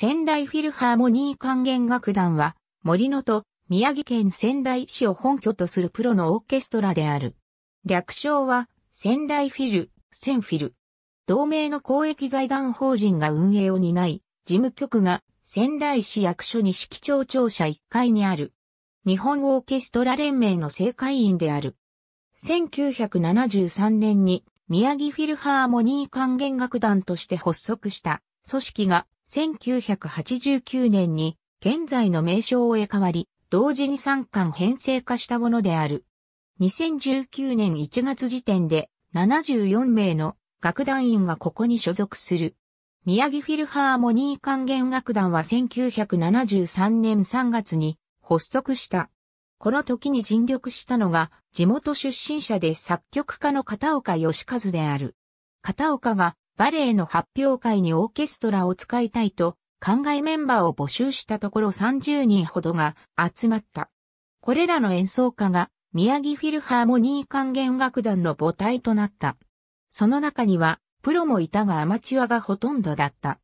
仙台フィルハーモニー管弦楽団は、森野と宮城県仙台市を本拠とするプロのオーケストラである。略称は、仙台フィル、センフィル。同盟の公益財団法人が運営を担い、事務局が仙台市役所に指揮。庁舎1階にある。日本オーケストラ連盟の正会員である。1973年に宮城フィルハーモニー管弦楽団として発足した組織が1989年に現在の名称を得変わり、同時に三巻編成化したものである。2019年1月時点で74名の楽団員がここに所属する。宮城フィルハーモニー管弦楽団は1973年3月に発足した。この時に尽力したのが地元出身者で作曲家の片岡義和である。片岡がバレエの発表会にオーケストラを使いたいと、考えメンバーを募集したところ30人ほどが集まった。これらの演奏家が宮城フィルハーモニー管弦楽団の母体となった。その中にはプロもいたがアマチュアがほとんどだった。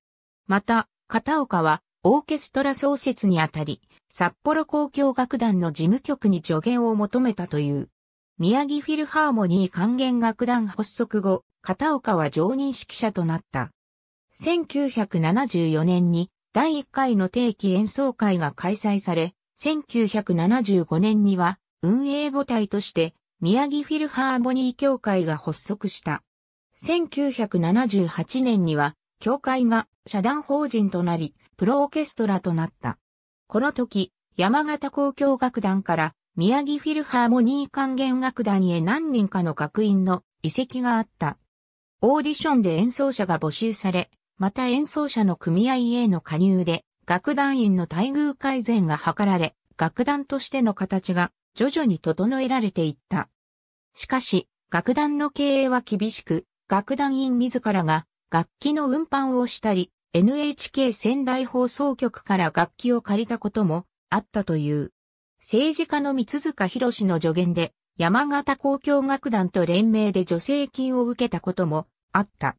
また、片岡はオーケストラ創設にあたり、札幌公共楽団の事務局に助言を求めたという。宮城フィルハーモニー管弦楽団発足後、片岡は常任指揮者となった。1974年に第1回の定期演奏会が開催され、1975年には運営母体として宮城フィルハーモニー協会が発足した。1978年には協会が社団法人となり、プロオーケストラとなった。この時、山形交響楽団から宮城フィルハーモニー管弦楽団へ何人かの学院の遺跡があった。オーディションで演奏者が募集され、また演奏者の組合への加入で、楽団員の待遇改善が図られ、楽団としての形が徐々に整えられていった。しかし、楽団の経営は厳しく、楽団員自らが楽器の運搬をしたり、NHK 仙台放送局から楽器を借りたこともあったという。政治家の三塚博士の助言で、山形交響楽団と連名で助成金を受けたこともあった。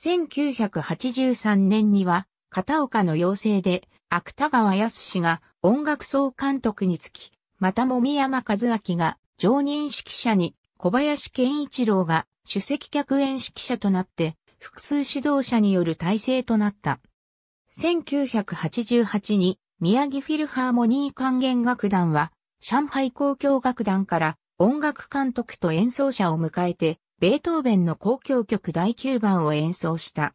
1983年には、片岡の要請で、芥川康氏が音楽総監督につき、またも宮山和明が常任指揮者に、小林健一郎が主席客演指揮者となって、複数指導者による体制となった。1988に宮城フィルハーモニー管弦楽団は、上海交響楽団から音楽監督と演奏者を迎えて、ベートーベンの交響曲第9番を演奏した。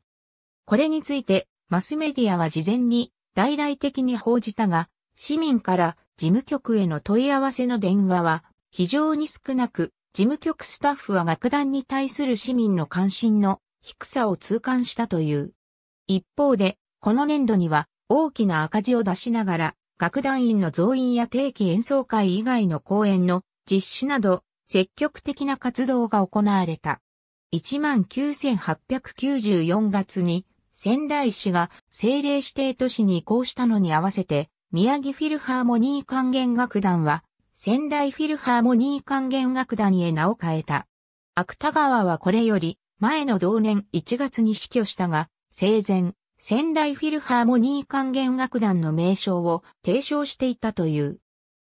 これについて、マスメディアは事前に大々的に報じたが、市民から事務局への問い合わせの電話は非常に少なく、事務局スタッフは楽団に対する市民の関心の低さを痛感したという。一方で、この年度には大きな赤字を出しながら、楽団員の増員や定期演奏会以外の公演の実施など、積極的な活動が行われた。19,894月に仙台市が政令指定都市に移行したのに合わせて、宮城フィルハーモニー管弦楽団は、仙台フィルハーモニー管弦楽団へ名を変えた。芥川はこれより、前の同年1月に死去したが、生前、仙台フィルハーモニー管弦楽団の名称を提唱していたという。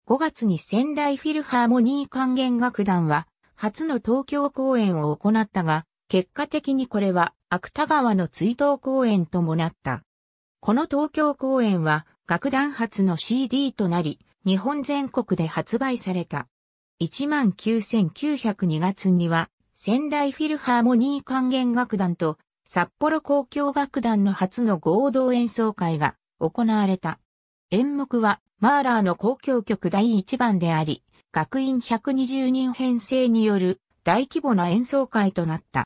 5月に仙台フィルハーモニー管弦楽団は初の東京公演を行ったが、結果的にこれは芥川の追悼公演ともなった。この東京公演は楽団初の CD となり、日本全国で発売された。19902月には仙台フィルハーモニー管弦楽団と札幌交響楽団の初の合同演奏会が行われた。演目はマーラーの交響曲第1番であり、学院120人編成による大規模な演奏会となった。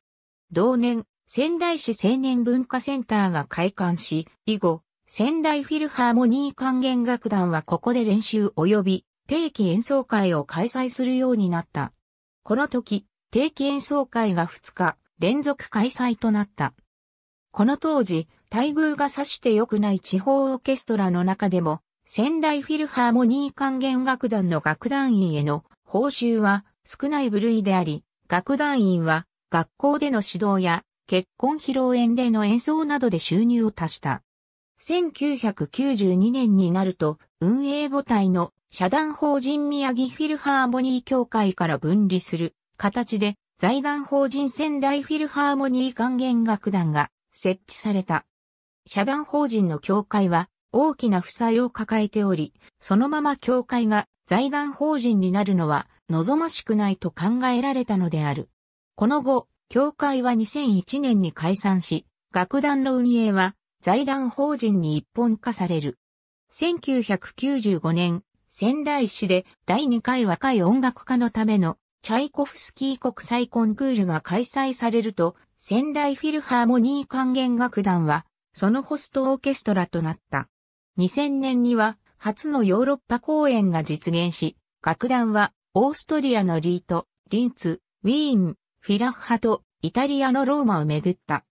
同年、仙台市青年文化センターが開館し、以後、仙台フィルハーモニー管弦楽団はここで練習及び定期演奏会を開催するようになった。この時、定期演奏会が2日、連続開催となった。この当時、待遇が差して良くない地方オーケストラの中でも、仙台フィルハーモニー管弦楽団の楽団員への報酬は少ない部類であり、楽団員は学校での指導や結婚披露宴での演奏などで収入を足した。1992年になると、運営母体の社団法人宮城フィルハーモニー協会から分離する形で財団法人仙台フィルハーモニー管弦楽団が設置された。社団法人の協会は大きな負債を抱えており、そのまま協会が財団法人になるのは望ましくないと考えられたのである。この後、協会は2001年に解散し、楽団の運営は財団法人に一本化される。1995年、仙台市で第2回若い音楽家のためのチャイコフスキー国際コンクールが開催されると、仙台フィルハーモニー管弦楽団は、そのホストオーケストラとなった。2000年には、初のヨーロッパ公演が実現し、楽団は、オーストリアのリート、リンツ、ウィーン、フィラッハと、イタリアのローマを巡った。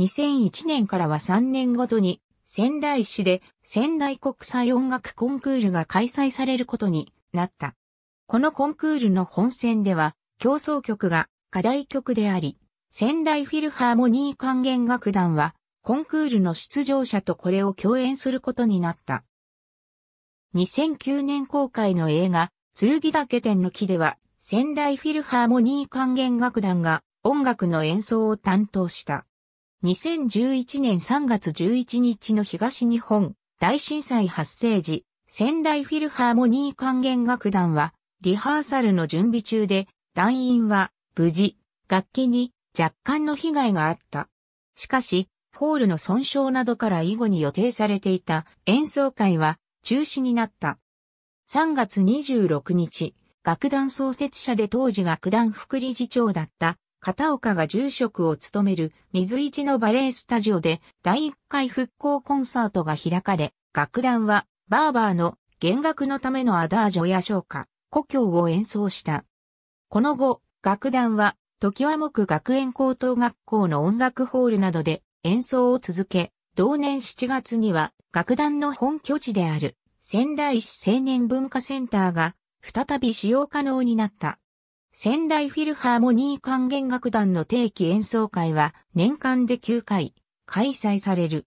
2001年からは3年ごとに、仙台市で仙台国際音楽コンクールが開催されることになった。このコンクールの本選では、競争曲が課題曲であり、仙台フィルハーモニー管弦楽団は、コンクールの出場者とこれを共演することになった。2009年公開の映画、剣岳天の木では、仙台フィルハーモニー管弦楽団が音楽の演奏を担当した。2011年3月11日の東日本大震災発生時、仙台フィルハーモニー管弦楽団はリハーサルの準備中で、団員は、無事、楽器に若干の被害があった。しかし、ホールの損傷などから以後に予定されていた演奏会は中止になった。3月26日、楽団創設者で当時楽団副理事長だった片岡が住職を務める水市のバレエスタジオで第1回復興コンサートが開かれ、楽団はバーバーの減額のためのアダージョや昇華、故郷を演奏した。この後、楽団は、時は木学園高等学校の音楽ホールなどで演奏を続け、同年7月には楽団の本拠地である仙台市青年文化センターが再び使用可能になった。仙台フィルハーモニー管弦楽団の定期演奏会は年間で9回開催される。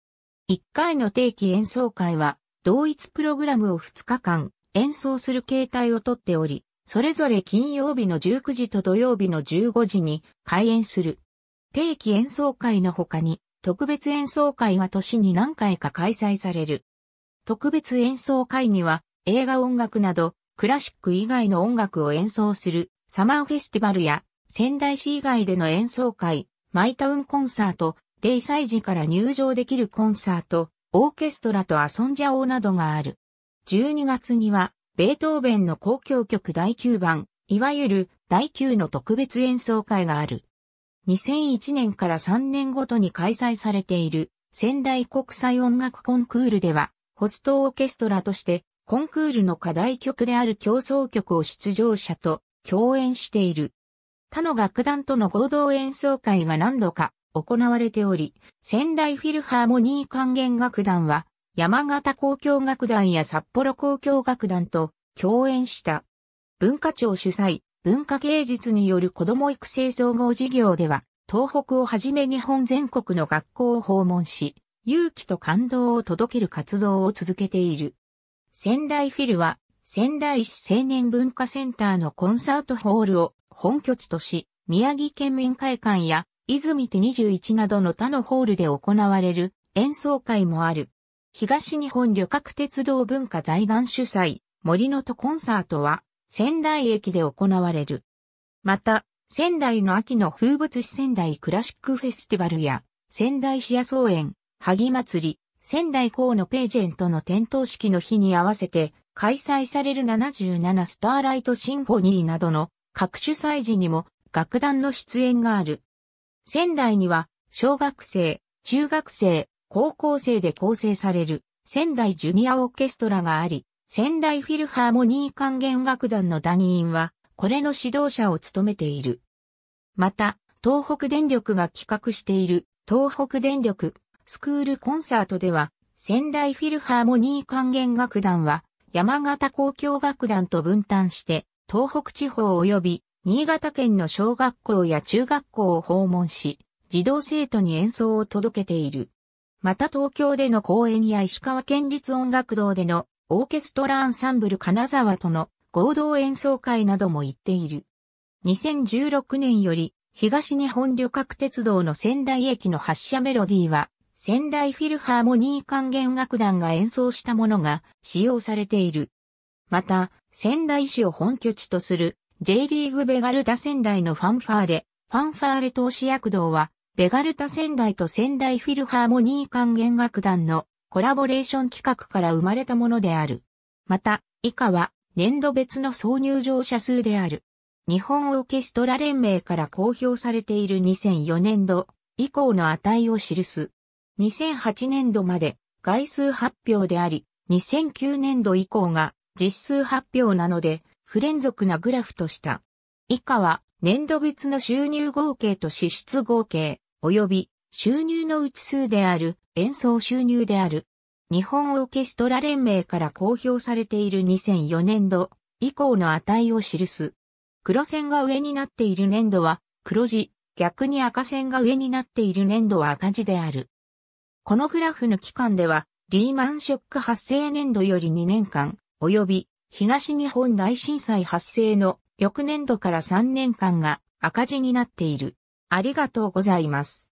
1回の定期演奏会は同一プログラムを2日間演奏する形態をとっており、それぞれ金曜日の19時と土曜日の15時に開演する。定期演奏会の他に特別演奏会が年に何回か開催される。特別演奏会には映画音楽などクラシック以外の音楽を演奏するサマーフェスティバルや仙台市以外での演奏会、マイタウンコンサート、0歳児から入場できるコンサート、オーケストラと遊んじゃおうなどがある。12月には、ベートーベンの公共曲第9番、いわゆる第9の特別演奏会がある。2001年から3年ごとに開催されている仙台国際音楽コンクールでは、ホストオーケストラとしてコンクールの課題曲である競争曲を出場者と共演している。他の楽団との合同演奏会が何度か行われており、仙台フィルハーモニー管弦楽団は山形交響楽団や札幌交響楽団と共演した。文化庁主催、文化芸術による子供育成総合事業では、東北をはじめ日本全国の学校を訪問し、勇気と感動を届ける活動を続けている。仙台フィルは、仙台市青年文化センターのコンサートホールを本拠地とし、宮城県民会館や、泉手21などの他のホールで行われる演奏会もある。東日本旅客鉄道文化財団主催、森のとコンサートは、仙台駅で行われる。また、仙台の秋の風物詩仙台クラシックフェスティバルや、仙台市野草園、萩祭り、仙台港のページェントの点灯式の日に合わせて、開催される77スターライトシンフォニーなどの各主催時にも楽団の出演がある。仙台には、小学生、中学生、高校生で構成される仙台ジュニアオーケストラがあり、仙台フィルハーモニー管弦楽団の団員は、これの指導者を務めている。また、東北電力が企画している東北電力スクールコンサートでは、仙台フィルハーモニー管弦楽団は、山形交響楽団と分担して、東北地方及び新潟県の小学校や中学校を訪問し、児童生徒に演奏を届けている。また東京での公演や石川県立音楽堂でのオーケストラアンサンブル金沢との合同演奏会なども行っている。2016年より東日本旅客鉄道の仙台駅の発車メロディーは仙台フィルハーモニー管弦楽団が演奏したものが使用されている。また、仙台市を本拠地とする J リーグベガルダ仙台のファンファーレ、ファンファーレ投資躍動はベガルタ仙台と仙台フィルハーモニー管弦楽団のコラボレーション企画から生まれたものである。また、以下は年度別の挿入乗者数である。日本オーケストラ連盟から公表されている2004年度以降の値を記す。2008年度まで外数発表であり、2009年度以降が実数発表なので、不連続なグラフとした。以下は年度別の収入合計と支出合計、及び収入のうち数である演奏収入である。日本オーケストラ連盟から公表されている2004年度以降の値を記す。黒線が上になっている年度は黒字、逆に赤線が上になっている年度は赤字である。このグラフの期間では、リーマンショック発生年度より2年間、及び東日本大震災発生の翌年度から3年間が赤字になっている。ありがとうございます。